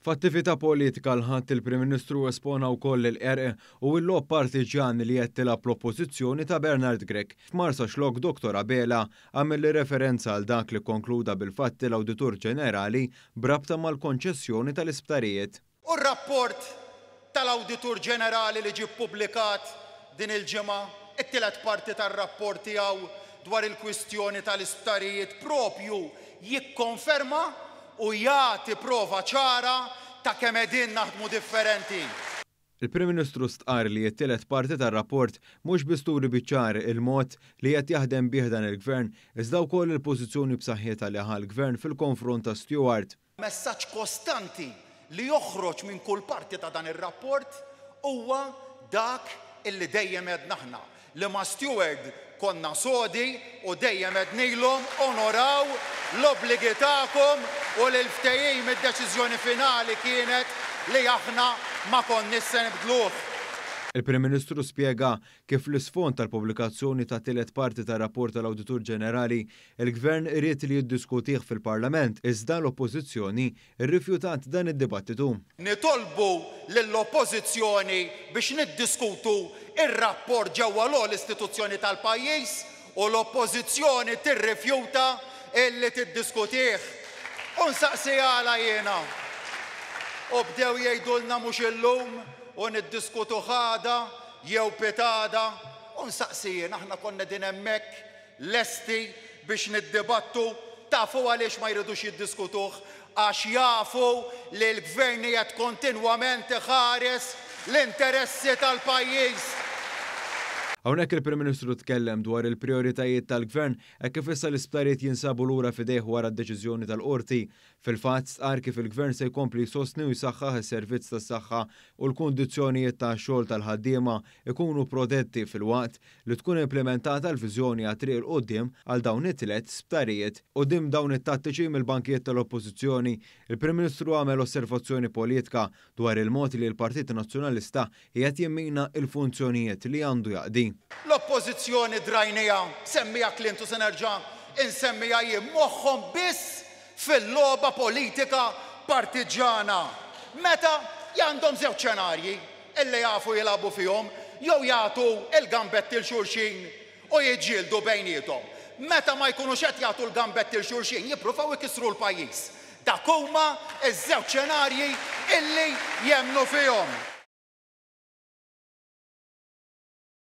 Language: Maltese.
F'attività politika l-ħant il-Prim Ministru espona wkoll il-RE u l-lob partiġan li jettila l-oppożizzjoni ta' Bernard Grek. F'Marsa xlok Dr. Abela għamil referenza għal dak li konkluda bil-fatti l awditur Ġenerali brabta mal-konċessjoni tal-isptarijiet. U r-rapport tal awditur Ġenerali li ġi publikat din il-ġimgħa, it-tielet parti tar rapporti tiegħu dwar il-kwistjoni tal-isptarijiet propju jikkonferma u jagħti prova ċara ta' kemm qegħdin naħdmu differenti. Il-Prim Ministru stqar li t parti tar-rapport mhux bisturi biċar il-mod li qed jaħdem biħdan dan il-gvern iżda wkoll il-pożizzjoni b'saħħitha li għall-gvern fil-konfront ta' Stewart. Messaġġ kostanti li joħroġ minn kull parti ta' dan ir-rapport huwa dak illi dejjem ed naħna li ma' Steward konna sodi u dejjem ed nilhom onoraw l-obligi tagħkom u l-ftejim id-deċiżjoni finali kienet li aħna ma konni s-senibdluħ. Il-Prim Ministru spiega kif l-isfond tal-pubblikazzjoni ta' tielet parti ta' rapport tal-Awditur Ġenerali il-Gvern irrit li jiddiskutih fil-Parlament iżda l-Oppożizzjoni rrifjutat dan id-dibattitu. Nitolbu lill-Oppożizzjoni biex niddiskutu ir-rapport ġewwa l-istituzzjoni tal-pajjiż u l-Oppożizzjoni tirrifjuta illi tiddiskutih Unsaqsi għala jena. U bdew jgħidulna mux illum, u niddiskutu ħada, jew petada. Unsaqsi jena, aħna konna din emmek, lesti biex niddibattu, tafu għaliex ma jridux jiddiskutuħ, għax jafu li l-gvern jgħat kontinwament ħares l-interessi tal-pajjiż Hawnhekk il-Prim Ministru tkellem dwar il-prioritajiet tal-Gvern e kif issa l-isptarijiet jinsabu lura fidejh wara d-deċiżjoni tal-qorti. Fil-fatt stqar kif il-Gvern se jkompli jsostni u jsaħħaħ is-servizz tas-saħħa u l-kundizzjonijiet tax-xogħol tal-ħaddiema ikunu protetti fil-waqt li tkun implementata l-viżjoni għatriq il qoddim għal dawn it-tlet sptarijiet u dim dawn it-tattiċi mill-bankijiet tal-Oppożizzjoni. Il-Prim Ministru għamel osservazzjoni politika dwar il-mod li l-Partit Nazzjonalista qiegħed jimmina il-funzjonijiet li għandu jaqdi. L-oppozizjoni drajnija semmija Clinton se nerġa' insemmija jien moħħom biss fil-loba politika partiġana. Meta jandom zew ċenarji illi jafu jilabu fihom jew jagħtu il-gambetti l-xurxin u jiġġieldu bejnietom. Meta ma jkunu xed jagħtu l-gambetti l-xurxin jippruvaw ikisru l-pajjiż. Dak huma iż-żewġ ċenarji illi jemnu fihom.